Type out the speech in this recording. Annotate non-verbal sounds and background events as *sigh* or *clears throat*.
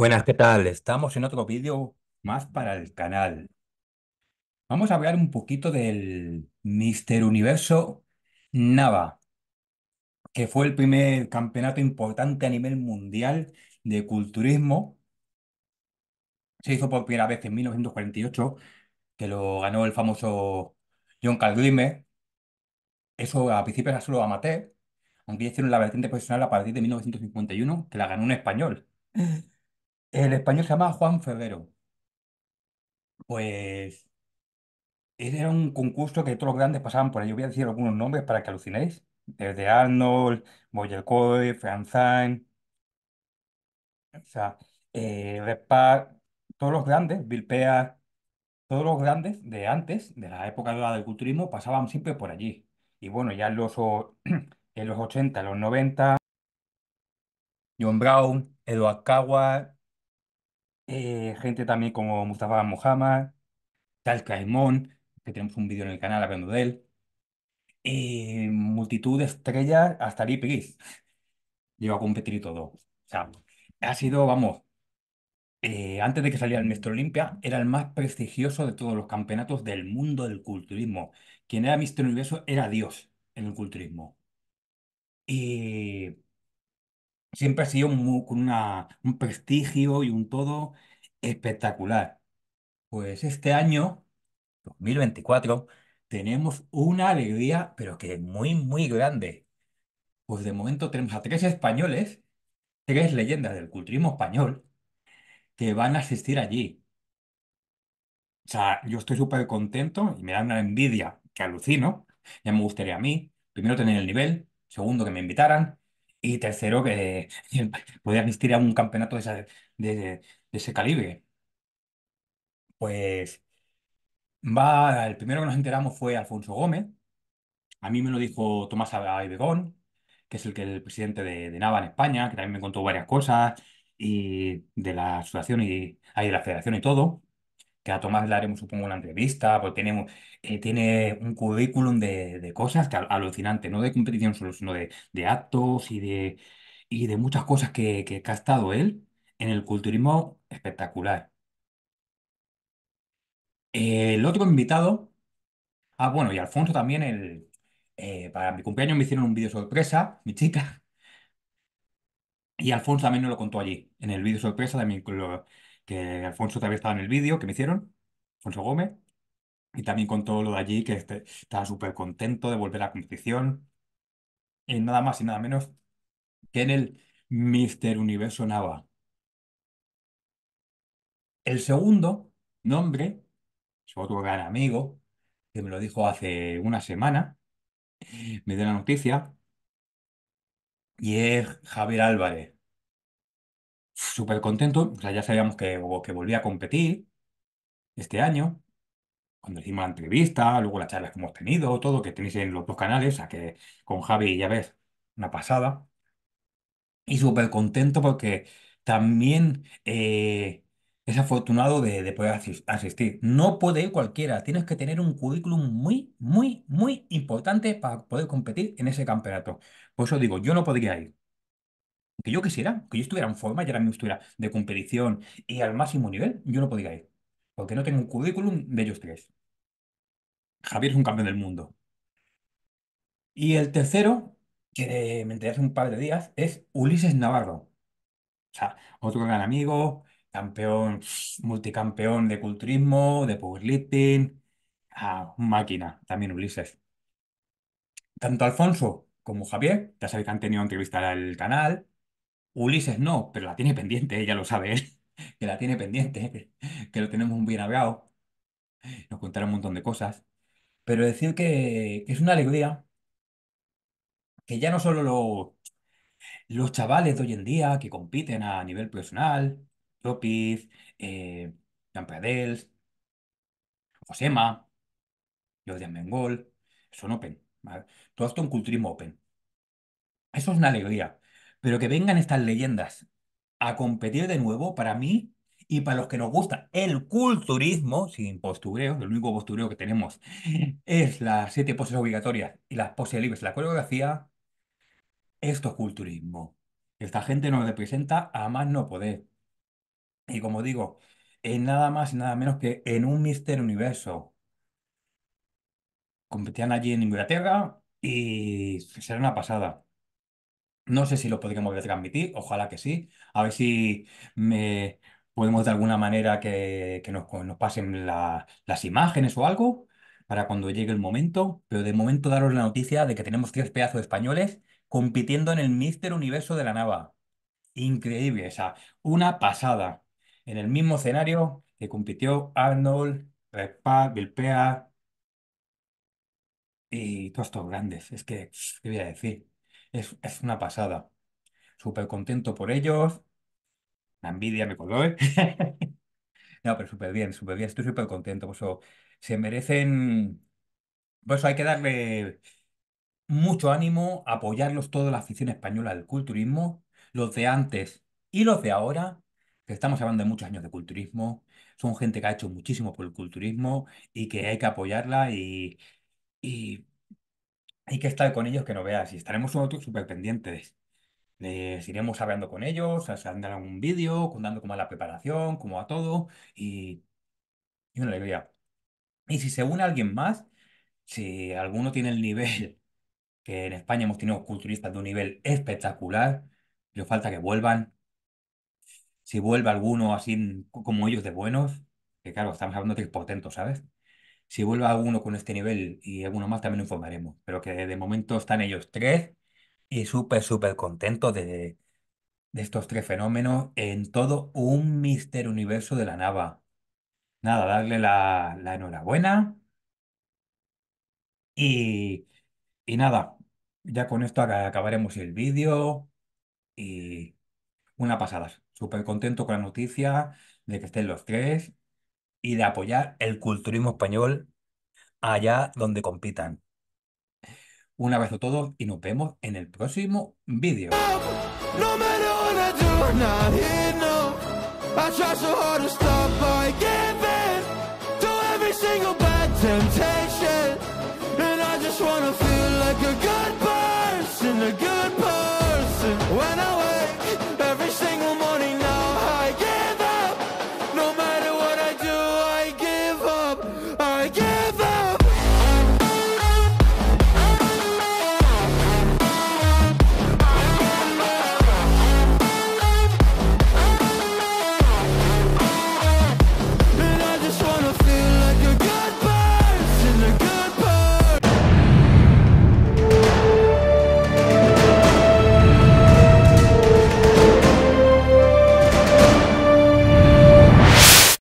Buenas, ¿qué tal? Estamos en otro vídeo más para el canal. Vamos a hablar un poquito del Mister Universo Nava, que fue el primer campeonato importante a nivel mundial de culturismo. Se hizo por primera vez en 1948, que lo ganó el famoso John Calgrime. Eso a principios era solo amateur, aunque hicieron la vertiente profesional a partir de 1951, que la ganó un español. *laughs* El español se llama Juan Febero. Pues era un concurso que todos los grandes pasaban por allí. voy a decir algunos nombres para que alucinéis. Desde Arnold, Coe, Franzán, o sea, eh, todos los grandes, Bilpea, todos los grandes de antes, de la época de la del culturismo, pasaban siempre por allí. Y bueno, ya en los, *clears throat* en los 80, en los 90, John Brown, Eduard Coward, eh, gente también como Mustafa Mohamed, Tal Caimón, que tenemos un vídeo en el canal hablando de él, y eh, multitud de estrellas hasta el Piris. Llegó a competir y todo. O sea, ha sido, vamos, eh, antes de que saliera el Mister Olimpia, era el más prestigioso de todos los campeonatos del mundo del culturismo. Quien era Mister Universo era Dios en el culturismo. Y siempre ha sido con un prestigio y un todo espectacular. Pues este año, 2024, tenemos una alegría, pero que es muy, muy grande. Pues de momento tenemos a tres españoles, tres leyendas del culturismo español, que van a asistir allí. O sea, yo estoy súper contento y me da una envidia que alucino. Ya me gustaría a mí, primero tener el nivel, segundo que me invitaran, y tercero, que *laughs* podía asistir a un campeonato de, ese calibre. Pues va, el primero que nos enteramos fue Alfonso Gómez. A mí me lo dijo Tomás Abegón que es el que el presidente de, Nava en España, que también me contó varias cosas y de la asociación y, de la federación y todo que a Tomás le haremos, supongo, una entrevista, pues tiene, eh, tiene un currículum de, cosas que alucinante, no de competición solo, sino de, actos y de, de muchas cosas que, que, ha estado él en el culturismo espectacular. Eh, el otro invitado, ah, bueno, y Alfonso también, el, eh, para mi cumpleaños me hicieron un vídeo sorpresa, mi chica, y Alfonso también nos lo contó allí, en el vídeo sorpresa también lo, que Alfonso también estaba en el vídeo que me hicieron, Alfonso Gómez, y también con todo lo de allí, que este, estaba súper contento de volver a competición, y nada más y nada menos que en el Mister Universo Nava. El segundo nombre es otro gran amigo que me lo dijo hace una semana, me dio la noticia, y es Javier Álvarez súper contento, o sea, ya sabíamos que, que volvía a competir este año, cuando hicimos la entrevista, luego las charlas que hemos tenido, todo que tenéis en los dos canales, a que con Javi ya ves, una pasada. Y súper contento porque también eh, es afortunado de, de poder asistir. No puede ir cualquiera, tienes que tener un currículum muy, muy, muy importante para poder competir en ese campeonato. Por eso digo, yo no podría ir que yo quisiera, que yo estuviera en forma y ahora mismo estuviera de competición y al máximo nivel, yo no podría ir. Porque no tengo un currículum de ellos tres. Javier es un campeón del mundo. Y el tercero, que me enteré hace un par de días, es Ulises Navarro. O sea, otro gran amigo, campeón, multicampeón de culturismo, de powerlifting, máquina, también Ulises. Tanto Alfonso como Javier, ya sabéis que han tenido entrevista al canal, Ulises no, pero la tiene pendiente, ella lo sabe *laughs* que la tiene pendiente, *laughs* que lo tenemos muy bien hablado. Nos contará un montón de cosas. Pero decir que, es una alegría que ya no solo los chavales de hoy en día que compiten a nivel personal, López, eh, Jean Josema, Jordi Mengol, son open. Todo esto un culturismo open. Eso es una alegría. Pero que vengan estas leyendas a competir de nuevo, para mí y para los que nos gusta el culturismo, sin postureo, el único postureo que tenemos es las siete poses obligatorias y las poses libres, la coreografía, esto es culturismo. Esta gente nos representa a más no poder. Y como digo, es nada más y nada menos que en un Mister Universo. Competían allí en Inglaterra y será una pasada. No sé si lo podríamos transmitir. ojalá que sí. A ver si me podemos de alguna manera que, nos, pasen las imágenes o algo para cuando llegue el momento. Pero de momento daros la noticia de que tenemos tres pedazos españoles compitiendo en el Mister Universo de la Nava. Increíble, o sea, una pasada. En el mismo escenario que compitió Arnold, Respa, Vilpea y todos estos grandes. Es que, ¿qué voy a decir? Es, una pasada. Súper contento por ellos. La envidia me coló, ¿eh? *laughs* no, pero súper bien, súper bien. Estoy súper contento. Por eso se merecen. Por eso hay que darle mucho ánimo, apoyarlos toda la afición española del culturismo, los de antes y los de ahora, que estamos hablando de muchos años de culturismo, son gente que ha hecho muchísimo por el culturismo y que hay que apoyarla y, y hay que estar con ellos que no veas y estaremos súper pendientes. Les iremos hablando con ellos, andarán un vídeo, contando cómo a la preparación, cómo a todo y, y una alegría. Y si se une alguien más, si alguno tiene el nivel, *laughs* que en España hemos tenido culturistas de un nivel espectacular, le falta que vuelvan. Si vuelve alguno así como ellos de buenos, que claro, estamos hablando de potentos, ¿sabes? Si vuelve alguno con este nivel y alguno más, también lo informaremos. Pero que de momento están ellos tres y súper, súper contentos de, estos tres fenómenos en todo un mister universo de la nava. Nada, darle la, enhorabuena. Y, y nada, ya con esto acabaremos el vídeo y una pasada. Súper contento con la noticia de que estén los tres y de apoyar el culturismo español allá donde compitan. Un abrazo a todos y nos vemos en el próximo vídeo.